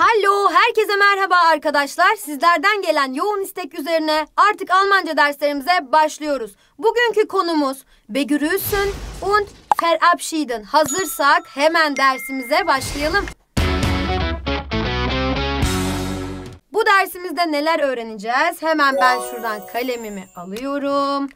Hallo, herkese merhaba arkadaşlar. Sizlerden gelen yoğun istek üzerine artık Almanca derslerimize başlıyoruz. Bugünkü konumuz Begrüßen und Verabschieden. Hazırsak hemen dersimize başlayalım. Bu dersimizde neler öğreneceğiz? Hemen ben şuradan kalemimi alıyorum.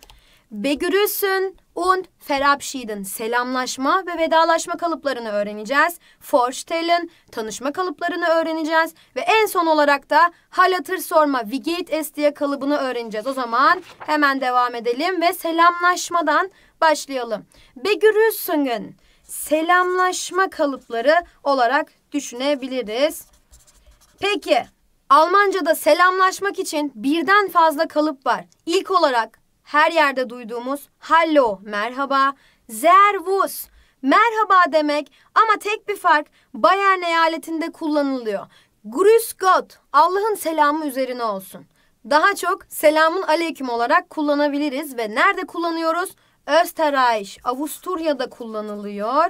Begrüßen und verabschieden selamlaşma ve vedalaşma kalıplarını öğreneceğiz. Vorstellen tanışma kalıplarını öğreneceğiz ve en son olarak da halatır sorma wie geht es diye kalıbını öğreneceğiz. O zaman hemen devam edelim ve selamlaşmadan başlayalım. Begrüßungen selamlaşma kalıpları olarak düşünebiliriz. Peki Almanca'da selamlaşmak için birden fazla kalıp var. İlk olarak her yerde duyduğumuz hallo, merhaba, servus, merhaba demek ama tek bir fark Bayern eyaletinde kullanılıyor. Grüß Gott, Allah'ın selamı üzerine olsun. Daha çok selamın aleyküm olarak kullanabiliriz ve nerede kullanıyoruz? Österreich, Avusturya'da kullanılıyor.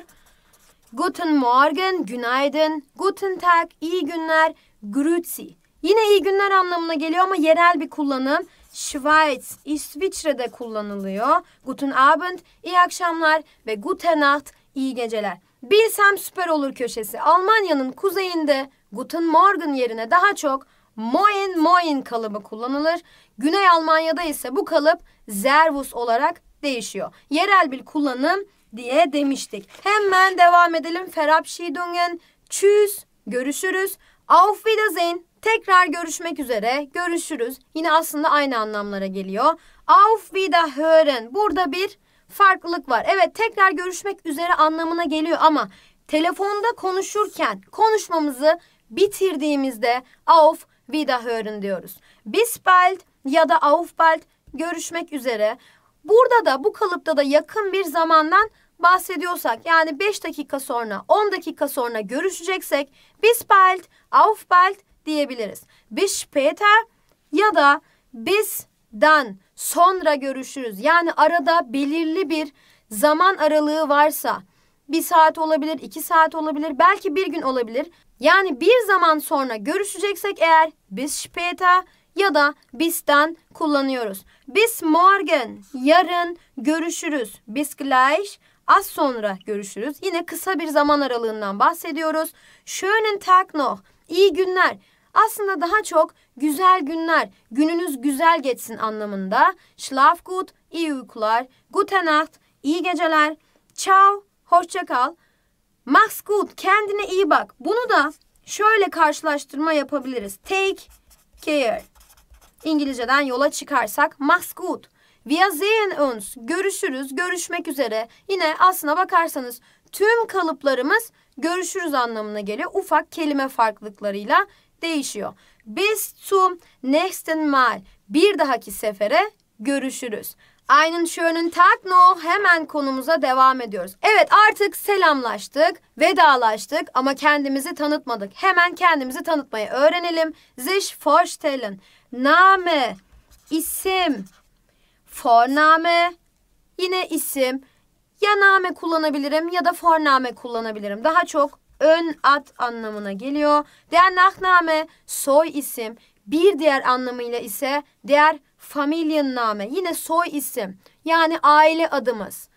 Guten Morgen, günaydın. Guten Tag, iyi günler. Grüezi. Yine iyi günler anlamına geliyor ama yerel bir kullanım. Schweiz, İsviçre'de kullanılıyor. Guten Abend, iyi akşamlar ve Gute Nacht, iyi geceler. Bilsem süper olur köşesi. Almanya'nın kuzeyinde Guten Morgen yerine daha çok Moin Moin kalıbı kullanılır. Güney Almanya'da ise bu kalıp Servus olarak değişiyor. Yerel bir kullanım diye demiştik. Hemen devam edelim. Verabschiedungen, tschüss, görüşürüz, auf Wiedersehen. Tekrar görüşmek üzere. Görüşürüz. Yine aslında aynı anlamlara geliyor. Auf Wiederhören. Burada bir farklılık var. Evet tekrar görüşmek üzere anlamına geliyor ama telefonda konuşurken konuşmamızı bitirdiğimizde auf Wiederhören diyoruz. Bis bald ya da auf bald görüşmek üzere. Burada da bu kalıpta da yakın bir zamandan bahsediyorsak yani 5 dakika sonra 10 dakika sonra görüşeceksek bis bald, auf bald diyebiliriz. Bis später ya da bizden sonra görüşürüz. Yani arada belirli bir zaman aralığı varsa bir saat olabilir, iki saat olabilir, belki bir gün olabilir. Yani bir zaman sonra görüşeceksek eğer biz später ya da biz'den kullanıyoruz. Biz morgen, yarın görüşürüz. Biz gleich, az sonra görüşürüz. Yine kısa bir zaman aralığından bahsediyoruz. Schönen Tag noch, iyi günler aslında daha çok güzel günler, gününüz güzel geçsin anlamında. Schlaf gut, iyi uykular, gute nacht, iyi geceler, ciao, hoşça kal. Mach's gut, kendine iyi bak. Bunu da şöyle karşılaştırma yapabiliriz. Take care. İngilizceden yola çıkarsak mach's gut. Wir sehen uns. Görüşürüz, görüşmek üzere. Yine aslına bakarsanız tüm kalıplarımız görüşürüz anlamına geliyor. Ufak kelime farklılıklarıyla değişiyor. Bis zum nächsten Mal. Bir dahaki sefere görüşürüz. Aynen schönen Tag noch. Hemen konumuza devam ediyoruz. Evet artık selamlaştık, vedalaştık ama kendimizi tanıtmadık. Hemen kendimizi tanıtmayı öğrenelim. Sich vorstellen. Name, isim, forname, yine isim. Ya name kullanabilirim ya da forname kullanabilirim. Daha çok ön ad anlamına geliyor. Der Nachname soy isim. Bir diğer anlamıyla ise der Familienname yine soy isim. Yani aile adımız.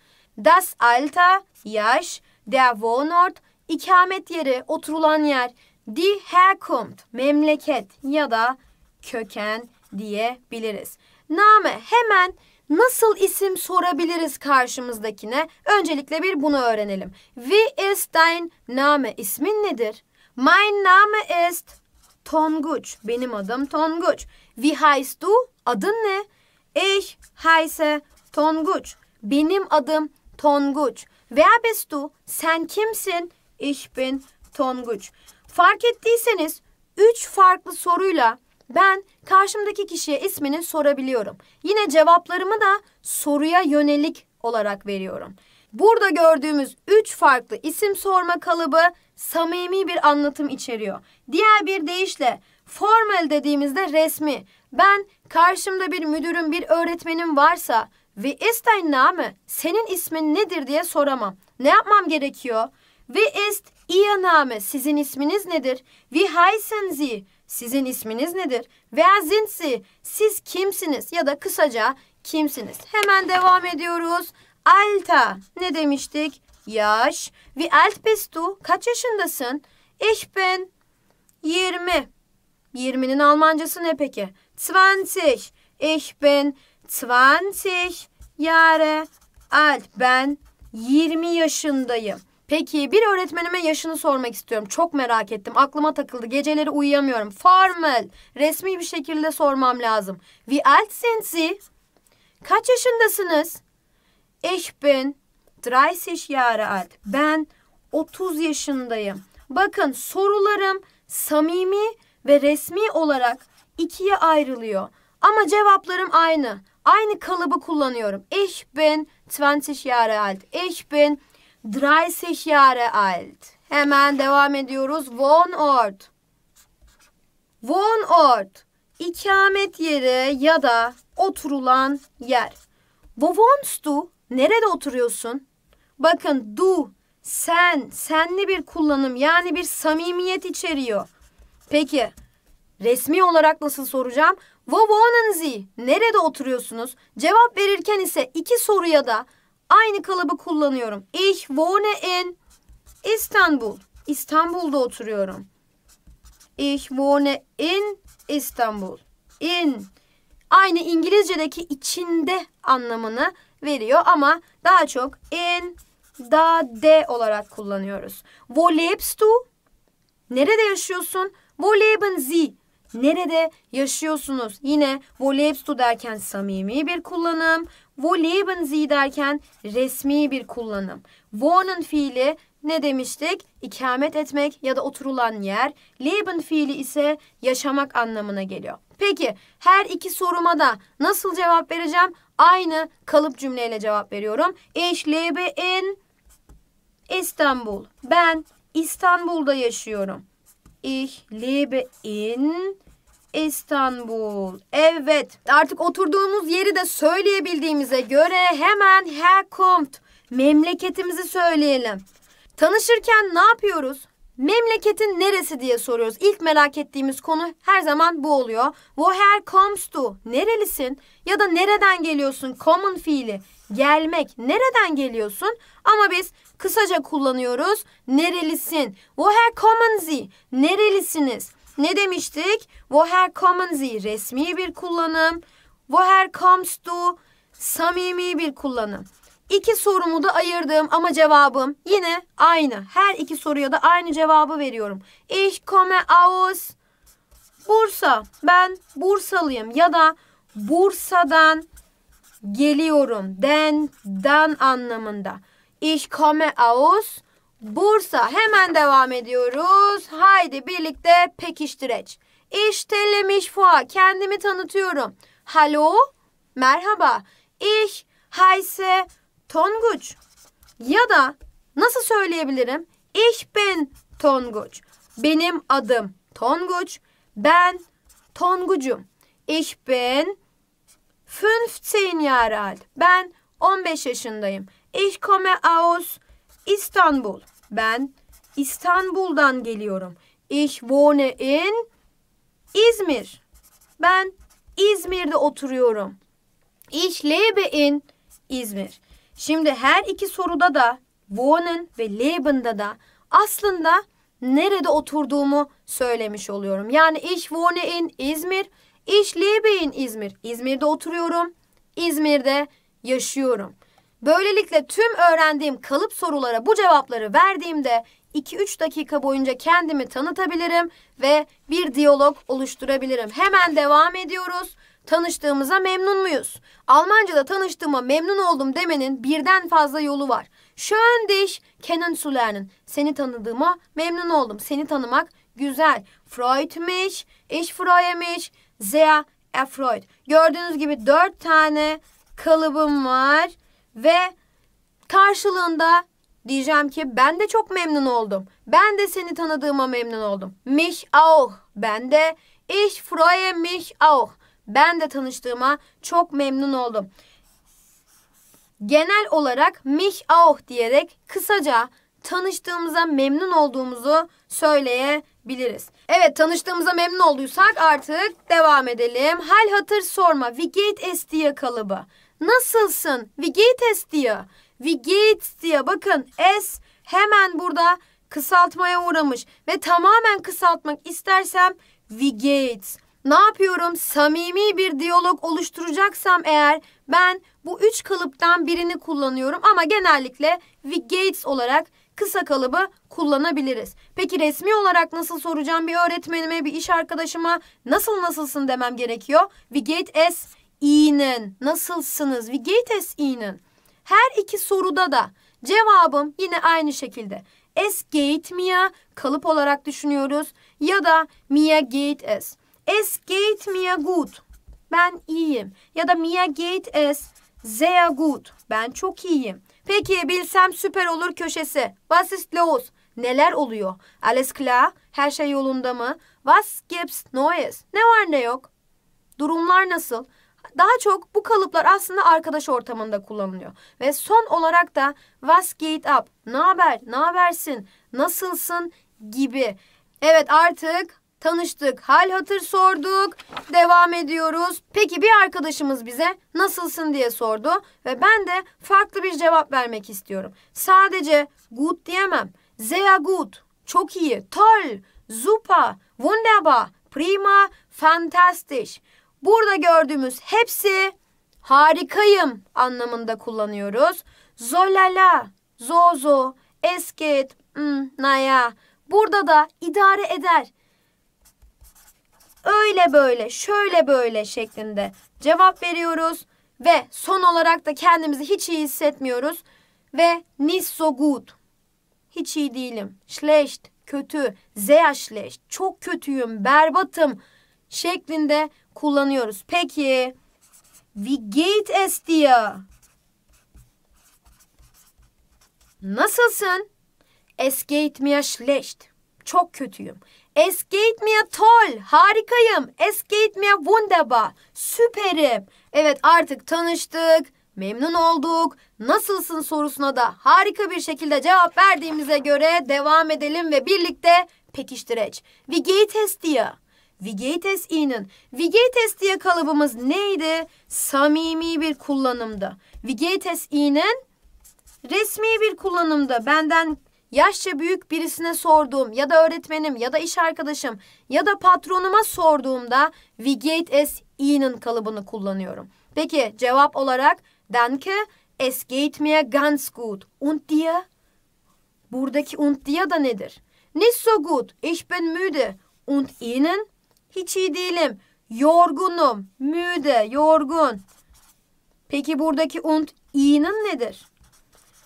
Das Alter, yaş, der Wohnort, ikamet yeri, oturulan yer. Die Herkunft, memleket ya da köken diyebiliriz. Name hemen Nasıl isim sorabiliriz karşımızdakine? Öncelikle bir bunu öğrenelim. Wie ist dein Name? İsmin nedir? Mein Name ist Tonguç. Benim adım Tonguç. Wie heißt du? Adın ne? Ich heiße Tonguç. Benim adım Tonguç. Wer bist du? Sen kimsin? Ich bin Tonguç. Fark ettiyseniz üç farklı soruyla ben karşımdaki kişiye ismini sorabiliyorum. Yine cevaplarımı da soruya yönelik olarak veriyorum. Burada gördüğümüz üç farklı isim sorma kalıbı samimi bir anlatım içeriyor. Diğer bir deyişle formal dediğimizde resmi. Ben karşımda bir müdürüm, bir öğretmenim varsa ve ist dein Name, senin ismin nedir diye soramam. Ne yapmam gerekiyor? Ve ist Ihr Name, sizin isminiz nedir? Wie heißen Sie? Sizin isminiz nedir? Wer sind Sie? Siz kimsiniz? Ya da kısaca kimsiniz? Hemen devam ediyoruz. Alta ne demiştik? Yaş. Wie alt bist du? Kaç yaşındasın? Ich bin 20. 20'nin Almancası ne peki? 20. Ich bin 20 Jahre alt. Ben 20 yaşındayım. Peki bir öğretmenime yaşını sormak istiyorum. Çok merak ettim. Aklıma takıldı. Geceleri uyuyamıyorum. formal Resmi bir şekilde sormam lazım. Wie alt sind Sie? Kaç yaşındasınız? Ich bin 30 Jahre alt. Ben 30 yaşındayım. Bakın sorularım samimi ve resmi olarak ikiye ayrılıyor. Ama cevaplarım aynı. Aynı kalıbı kullanıyorum. Ich bin 20 Jahre alt. Ich bin 30 Jahre alt. Hemen devam ediyoruz. Wohnort. Wohnort. İkamet yeri ya da oturulan yer. Wo wohnst du? Nerede oturuyorsun? Bakın du, sen, senli bir kullanım yani bir samimiyet içeriyor. Peki resmi olarak nasıl soracağım? Wo wohnen Sie? Nerede oturuyorsunuz? Cevap verirken ise iki soruya da Aynı kalıbı kullanıyorum. Ich wohne in İstanbul. İstanbul'da oturuyorum. Ich wohne in İstanbul. In. Aynı İngilizce'deki içinde anlamını veriyor ama daha çok in, da, de olarak kullanıyoruz. Wo lebst du? Nerede yaşıyorsun? Wo leben Sie? Nerede yaşıyorsunuz? Yine wo lebst du derken samimi bir kullanım. Wo leben sie derken resmi bir kullanım. Wohnen fiili ne demiştik? İkamet etmek ya da oturulan yer. Leben fiili ise yaşamak anlamına geliyor. Peki her iki soruma da nasıl cevap vereceğim? Aynı kalıp cümleyle cevap veriyorum. Ich lebe in İstanbul. Ben İstanbul'da yaşıyorum. Ich lebe in İstanbul. Evet artık oturduğumuz yeri de söyleyebildiğimize göre hemen herkomt memleketimizi söyleyelim. Tanışırken ne yapıyoruz? Memleketin neresi diye soruyoruz. İlk merak ettiğimiz konu her zaman bu oluyor. Woher comes to? Nerelisin? Ya da nereden geliyorsun? Common fiili. Gelmek. Nereden geliyorsun? Ama biz kısaca kullanıyoruz. Nerelisin? Woher kommen Sie? Nerelisiniz? Ne demiştik? Woher kommen Sie resmi bir kullanım. Woher kommst du samimi bir kullanım. İki sorumu da ayırdım ama cevabım yine aynı. Her iki soruya da aynı cevabı veriyorum. Ich komme aus Bursa. Ben Bursalıyım ya da Bursa'dan geliyorum. Den, dan anlamında. Ich komme aus Bursa. Hemen devam ediyoruz. Haydi birlikte pekiştireç. İş tellemiş fuha. Kendimi tanıtıyorum. Halo. Merhaba. Ich heiße Tonguç. Ya da nasıl söyleyebilirim? Ich bin Tonguç. Benim adım Tonguç. Ben Tonguç'um Ich bin 15 Jahre alt. Ben 15 yaşındayım. Ich komme aus İstanbul. Ben İstanbul'dan geliyorum. Ich wohne in İzmir. Ben İzmir'de oturuyorum. Ich lebe in İzmir. Şimdi her iki soruda da wohnen ve leben'da da aslında nerede oturduğumu söylemiş oluyorum. Yani ich wohne in İzmir, ich lebe in İzmir. İzmir'de oturuyorum, İzmir'de yaşıyorum. Böylelikle tüm öğrendiğim kalıp sorulara bu cevapları verdiğimde 2-3 dakika boyunca kendimi tanıtabilirim ve bir diyalog oluşturabilirim. Hemen devam ediyoruz. Tanıştığımıza memnun muyuz? Almanca'da tanıştığıma memnun oldum demenin birden fazla yolu var. Schön dich kennenzulernen. Seni tanıdığıma memnun oldum. Seni tanımak güzel. Freut mich, ich freue mich, sehr erfreut. Gördüğünüz gibi dört tane kalıbım var. Ve karşılığında diyeceğim ki ben de çok memnun oldum. Ben de seni tanıdığıma memnun oldum. Mich auch. Ben de ich freue mich auch. Ben de tanıştığıma çok memnun oldum. Genel olarak mich auch diyerek kısaca tanıştığımıza memnun olduğumuzu söyleyebiliriz. Evet tanıştığımıza memnun olduysak artık devam edelim. Hal hatır sorma. Wie geht es diye kalıbı. Nasılsın? Wie geht es dir? Wie geht's diyor. Bakın es hemen burada kısaltmaya uğramış ve tamamen kısaltmak istersem wie geht's? Ne yapıyorum? Samimi bir diyalog oluşturacaksam eğer ben bu üç kalıptan birini kullanıyorum ama genellikle wie geht's olarak kısa kalıbı kullanabiliriz. Peki resmi olarak nasıl soracağım bir öğretmenime, bir iş arkadaşıma nasıl nasılsın demem gerekiyor? We get es Ihnen. Nasılsınız? Wie geht es Ihnen? Her iki soruda da cevabım yine aynı şekilde. Es geht mir kalıp olarak düşünüyoruz ya da mir geht es. Es geht mir gut. Ben iyiyim. Ya da mir geht es sehr gut. Ben çok iyiyim. Peki bilsem süper olur köşesi. Was ist los? Neler oluyor? Alles klar? Her şey yolunda mı? Was gibt's Neues? Ne var ne yok? Durumlar nasıl? Daha çok bu kalıplar aslında arkadaş ortamında kullanılıyor. Ve son olarak da Was geht up, ne haber, ne habersin, nasılsın gibi. Evet artık tanıştık, hal hatır sorduk, devam ediyoruz. Peki bir arkadaşımız bize nasılsın diye sordu ve ben de farklı bir cevap vermek istiyorum. Sadece good diyemem. Sehr gut, çok iyi, toll, super, wunderbar, prima, fantastisch. Burada gördüğümüz hepsi harikayım anlamında kullanıyoruz. Zolala, zozo, esket, naya. Burada da idare eder. Öyle böyle, şöyle böyle şeklinde cevap veriyoruz. Ve son olarak da kendimizi hiç iyi hissetmiyoruz. Ve nis so good. Hiç iyi değilim. Schlecht, kötü. Sehr schlecht, çok kötüyüm, berbatım şeklinde kullanıyoruz. Peki wie geht es dir? Nasılsın? Es geht mir schlecht. Çok kötüyüm. Es geht mir toll. Harikayım. Es geht mir wunderbar. Süperim. Evet artık tanıştık. Memnun olduk. Nasılsın sorusuna da harika bir şekilde cevap verdiğimize göre devam edelim ve birlikte pekiştireç. Wie geht es dir? Vigetes inin. Vigetes diye kalıbımız neydi? Samimi bir kullanımda. Vigetes inen resmi bir kullanımda. Benden yaşça büyük birisine sorduğum ya da öğretmenim ya da iş arkadaşım ya da patronuma sorduğumda Vigetes inen kalıbını kullanıyorum. Peki cevap olarak danke es geht mir ganz gut und dir? Buradaki und dir da nedir? Nicht so gut, ich bin müde und ihnen? Hiç iyi değilim. Yorgunum. Müde, yorgun. Peki buradaki und i'nin nedir?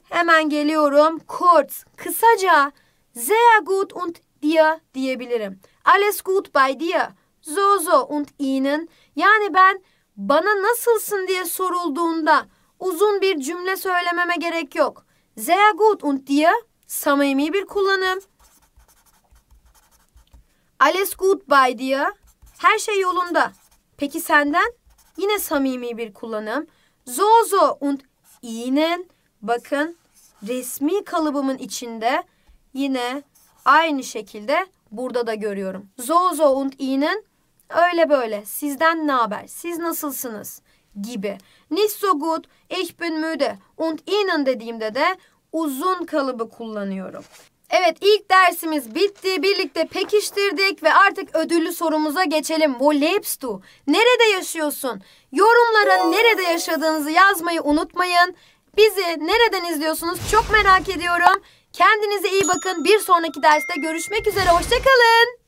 Hemen geliyorum. Kurz. Kısaca sehr gut und dir diyebilirim. Alles gut bei dir. So so und ihnen. Yani ben bana nasılsın diye sorulduğunda uzun bir cümle söylememe gerek yok. Sehr gut und dir samimi bir kullanım. Alles gut bei dir her şey yolunda. Peki senden? Yine samimi bir kullanım. Zozo und ihnen. Bakın resmi kalıbımın içinde yine aynı şekilde burada da görüyorum. Zozo und ihnen öyle böyle sizden ne haber siz nasılsınız gibi. Nicht so gut ich bin müde und ihnen dediğimde de uzun kalıbı kullanıyorum. Evet ilk dersimiz bitti. Birlikte pekiştirdik ve artık ödüllü sorumuza geçelim. Wo lebst du? Nerede yaşıyorsun? Yorumlara nerede yaşadığınızı yazmayı unutmayın. Bizi nereden izliyorsunuz çok merak ediyorum. Kendinize iyi bakın. Bir sonraki derste görüşmek üzere. Hoşçakalın.